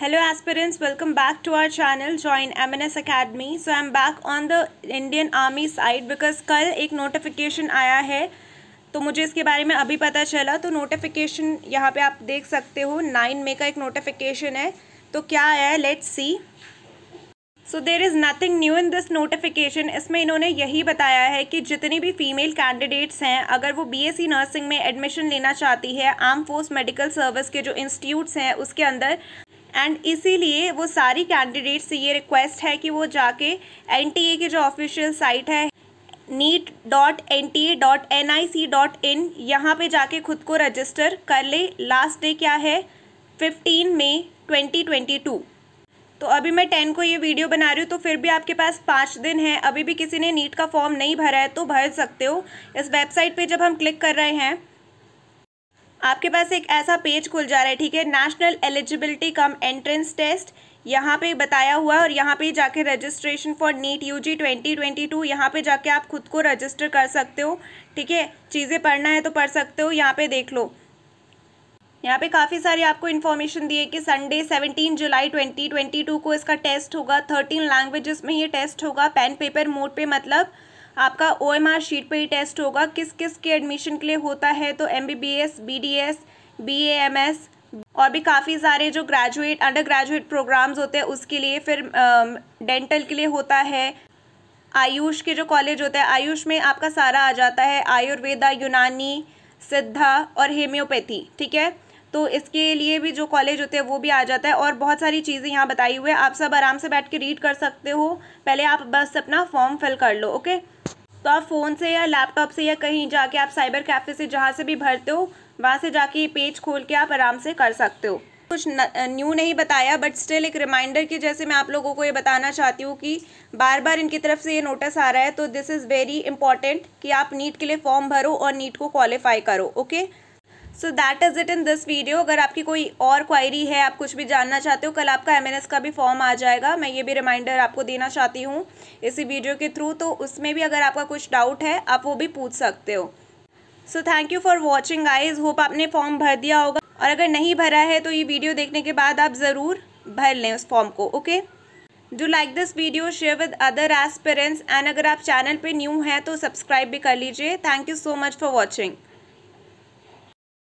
Hello welcome back to our channel join M N S academy so I am back on the Indian army side because कल एक notification आया है तो मुझे इसके बारे में अभी पता चला तो नोटिफिकेशन यहाँ पे आप देख सकते हो नाइन मे का एक नोटिफिकेशन है तो क्या आया है let's see so there is nothing new in this notification इसमें इन्होंने यही बताया है कि जितनी भी फीमेल कैंडिडेट्स हैं अगर वो बीएससी नर्सिंग e में एडमिशन लेना चाहती है आर्म फोर्स मेडिकल सर्विस के जो इंस्टीट्यूट्स हैं उसके अंदर एंड इसीलिए वो सारी कैंडिडेट से ये रिक्वेस्ट है कि वो जाके एन टी ए की जो ऑफिशियल साइट है NEET dot N T A dot N I C dot in यहाँ पर जाके खुद को रजिस्टर कर ले लास्ट डे क्या है fifteen May twenty twenty two तो अभी मैं टेन को ये वीडियो बना रही हूँ तो फिर भी आपके पास पाँच दिन है अभी भी किसी ने नीट का फॉर्म नहीं भरा है तो भर सकते हो इस वेबसाइट पे जब हम क्लिक कर रहे हैं आपके पास एक ऐसा पेज खुल जा रहा है ठीक है national eligibility cum entrance test यहाँ पे बताया हुआ है और यहाँ पे जाके registration for NEET U G twenty twenty two यहाँ पर जाके आप खुद को रजिस्टर कर सकते हो ठीक है चीज़ें पढ़ना है तो पढ़ सकते हो यहाँ पे देख लो यहाँ पे काफ़ी सारी आपको इन्फॉर्मेशन दी है कि संडे 17 जुलाई 2022 को इसका टेस्ट होगा 13 लैंग्वेजेस में ये टेस्ट होगा पेन पेपर मोड पे मतलब आपका ओ एम आर शीट पर ही टेस्ट होगा किस किस के एडमिशन के लिए होता है तो M B B S B D S B A M S और भी काफ़ी सारे जो ग्रेजुएट अंडर ग्रेजुएट प्रोग्राम्स होते हैं उसके लिए फिर डेंटल के लिए होता है आयुष के जो कॉलेज होते हैं आयुष में आपका सारा आ जाता है आयुर्वेदा यूनानी सिद्धा और हेम्योपैथी ठीक है तो इसके लिए भी जो कॉलेज होते हैं वो भी आ जाता है और बहुत सारी चीज़ें यहाँ बताई हुई है आप सब आराम से बैठ के रीड कर सकते हो पहले आप बस अपना फॉर्म फिल कर लो ओके तो आप फ़ोन से या लैपटॉप से या कहीं जाके आप साइबर कैफ़े से जहाँ से भी भरते हो वहाँ से जाके ये पेज खोल के आप आराम से कर सकते हो कुछ न्यू नहीं बताया बट स्टिल एक रिमाइंडर की जैसे मैं आप लोगों को ये बताना चाहती हूँ कि बार बार इनकी तरफ से ये नोटिस आ रहा है तो दिस इज़ वेरी इंपॉर्टेंट कि आप नीट के लिए फॉर्म भरो और नीट को क्वालिफाई करो okay okay? So that is it in this video अगर आपकी कोई और क्वायरी है आप कुछ भी जानना चाहते हो कल आपका एम का भी फॉर्म आ जाएगा मैं ये भी रिमाइंडर आपको देना चाहती हूँ इसी वीडियो के थ्रू तो उसमें भी अगर आपका कुछ डाउट है आप वो भी पूछ सकते हो so thank you for watching guys hope आपने फॉर्म भर दिया होगा और अगर नहीं भरा है तो ये वीडियो देखने के बाद आप ज़रूर भर लें उस फॉर्म को okay do like this video share with other aspirants and अगर आप चैनल पे न्यू हैं तो सब्सक्राइब भी कर लीजिए thank you so much for watching